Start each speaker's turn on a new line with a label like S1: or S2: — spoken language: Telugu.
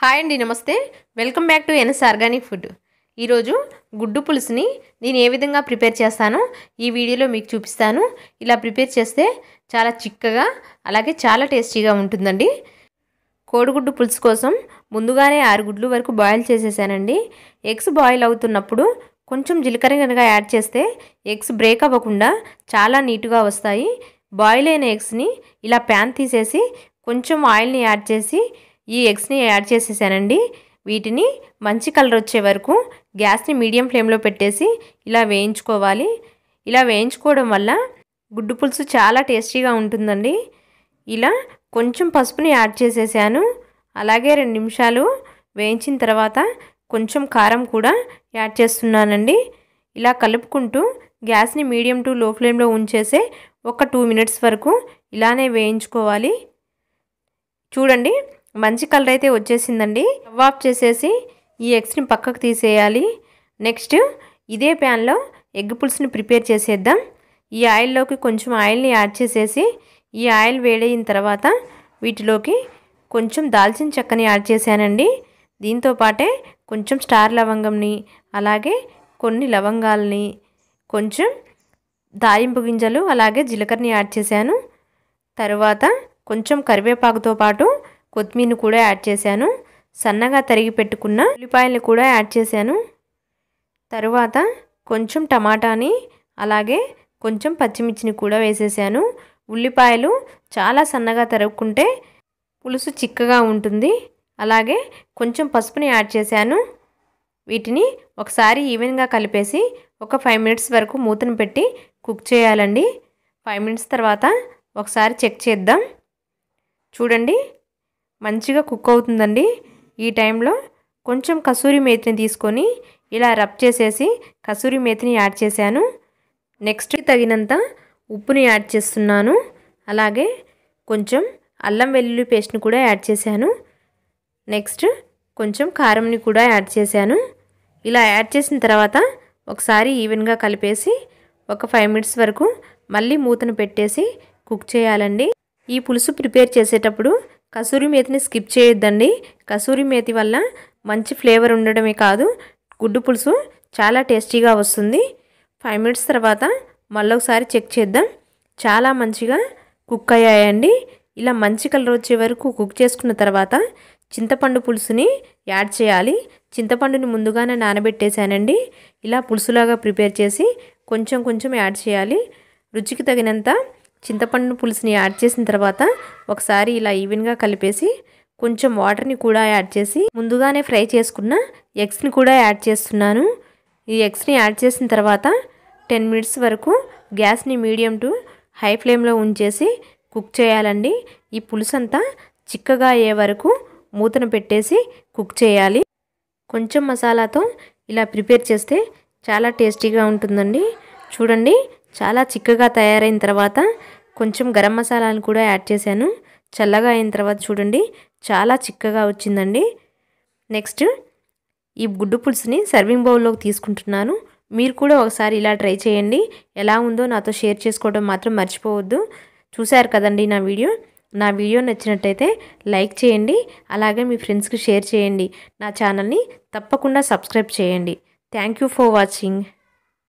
S1: హాయ్ అండి నమస్తే welcome back to NS organic food ఈరోజు గుడ్డు పులుసుని నేను ఏ విధంగా ప్రిపేర్ చేస్తానో ఈ వీడియోలో మీకు చూపిస్తాను ఇలా ప్రిపేర్ చేస్తే చాలా చిక్కగా అలాగే చాలా టేస్టీగా ఉంటుందండి కోడిగుడ్డు పులుసు కోసం ముందుగానే ఆరు గుడ్లు వరకు బాయిల్ చేసేసానండి ఎగ్స్ బాయిల్ అవుతున్నప్పుడు కొంచెం జీలకర్ర కనుక యాడ్ చేస్తే ఎగ్స్ బ్రేక్ అవ్వకుండా చాలా నీట్గా వస్తాయి బాయిల్ అయిన ఎగ్స్ని ఇలా ప్యాన్ తీసేసి కొంచెం ఆయిల్ని యాడ్ చేసి ఈ ఎగ్స్ని యాడ్ చేసేసానండి వీటిని మంచి కలర్ వచ్చే వరకు గ్యాస్ని మీడియం ఫ్లేమ్లో పెట్టేసి ఇలా వేయించుకోవాలి ఇలా వేయించుకోవడం వల్ల గుడ్డు పులుసు చాలా టేస్టీగా ఉంటుందండి ఇలా కొంచెం పసుపుని యాడ్ చేసేసాను అలాగే రెండు నిమిషాలు వేయించిన తర్వాత కొంచెం కారం కూడా యాడ్ చేస్తున్నానండి ఇలా కలుపుకుంటూ గ్యాస్ని మీడియం టు లో ఫ్లేమ్లో ఉంచేసే ఒక టూ మినిట్స్ వరకు ఇలానే వేయించుకోవాలి చూడండి మంచి కలర్ అయితే వచ్చేసిందండి స్టవ్ చేసేసి ఈ ఎగ్స్ని పక్కకు తీసేయాలి నెక్స్ట్ ఇదే ప్యాన్లో ఎగ్ పులుసుని ప్రిపేర్ చేసేద్దాం ఈ ఆయిల్లోకి కొంచెం ఆయిల్ని యాడ్ చేసేసి ఈ ఆయిల్ వేడైన తర్వాత వీటిలోకి కొంచెం దాల్చిన చెక్కని యాడ్ చేశానండి దీంతో పాటే కొంచెం స్టార్ లవంగంని అలాగే కొన్ని లవంగాలని కొంచెం దాయింపు గింజలు అలాగే జీలకర్రని యాడ్ చేశాను తర్వాత కొంచెం కరివేపాకుతో పాటు కొత్తిమీరని కూడా యాడ్ చేశాను సన్నగా తరిగి పెట్టుకున్న ఉల్లిపాయలు కూడా యాడ్ చేశాను తరువాత కొంచెం టమాటాని అలాగే కొంచెం పచ్చిమిర్చిని కూడా వేసేసాను ఉల్లిపాయలు చాలా సన్నగా తరుక్కుంటే పులుసు చిక్కగా ఉంటుంది అలాగే కొంచెం పసుపుని యాడ్ చేశాను వీటిని ఒకసారి ఈవెన్గా కలిపేసి ఒక ఫైవ్ మినిట్స్ వరకు మూతను పెట్టి కుక్ చేయాలండి ఫైవ్ మినిట్స్ తర్వాత ఒకసారి చెక్ చేద్దాం చూడండి మంచిగా కుక్ అవుతుందండి ఈ టైంలో కొంచెం కసూరి మేతిని తీసుకొని ఇలా రబ్ చేసేసి కసూరి మేతిని యాడ్ చేశాను నెక్స్ట్ తగినంత ఉప్పుని యాడ్ చేస్తున్నాను అలాగే కొంచెం అల్లం వెల్లుల్లి పేస్ట్ని కూడా యాడ్ చేశాను నెక్స్ట్ కొంచెం కారంని కూడా యాడ్ చేశాను ఇలా యాడ్ చేసిన తర్వాత ఒకసారి ఈవెన్గా కలిపేసి ఒక ఫైవ్ మినిట్స్ వరకు మళ్ళీ మూతను పెట్టేసి కుక్ చేయాలండి ఈ పులుసు ప్రిపేర్ చేసేటప్పుడు కసూరి మేతిని స్కిప్ చేయొద్దండి కసూరి మేతి వల్ల మంచి ఫ్లేవర్ ఉండడమే కాదు గుడ్డు పులుసు చాలా టేస్టీగా వస్తుంది ఫైవ్ మినిట్స్ తర్వాత మళ్ళొకసారి చెక్ చేద్దాం చాలా మంచిగా కుక్ అయ్యాయండి ఇలా మంచి కలర్ వచ్చే వరకు కుక్ చేసుకున్న తర్వాత చింతపండు పులుసుని యాడ్ చేయాలి చింతపండుని ముందుగానే నానబెట్టేశానండి ఇలా పులుసులాగా ప్రిపేర్ చేసి కొంచెం కొంచెం యాడ్ చేయాలి రుచికి తగినంత చింతపండు పులుసుని యాడ్ చేసిన తర్వాత ఒకసారి ఇలా ఈవెన్గా కలిపేసి కొంచెం వాటర్ని కూడా యాడ్ చేసి ముందుగానే ఫ్రై చేసుకున్న ఎగ్స్ని కూడా యాడ్ చేస్తున్నాను ఈ ఎగ్స్ని యాడ్ చేసిన తర్వాత టెన్ మినిట్స్ వరకు గ్యాస్ని మీడియం టు హై ఫ్లేమ్లో ఉంచేసి కుక్ చేయాలండి ఈ పులుసు అంతా చిక్కగా అయ్యే వరకు మూతను పెట్టేసి కుక్ చేయాలి కొంచెం మసాలాతో ఇలా ప్రిపేర్ చేస్తే చాలా టేస్టీగా ఉంటుందండి చూడండి చాలా చిక్కగా తయారైన తర్వాత కొంచెం గరం మసాలాలు కూడా యాడ్ చేశాను చల్లగా అయిన తర్వాత చూడండి చాలా చిక్కగా వచ్చిందండి నెక్స్ట్ ఈ గుడ్డు పులుసుని సర్వింగ్ బౌల్లోకి తీసుకుంటున్నాను మీరు కూడా ఒకసారి ఇలా ట్రై చేయండి ఎలా ఉందో నాతో షేర్ చేసుకోవడం మాత్రం మర్చిపోవద్దు చూశారు కదండి నా వీడియో నా వీడియో నచ్చినట్టయితే లైక్ చేయండి అలాగే మీ ఫ్రెండ్స్కి షేర్ చేయండి నా ఛానల్ని తప్పకుండా సబ్స్క్రైబ్ చేయండి థ్యాంక్ ఫర్ వాచింగ్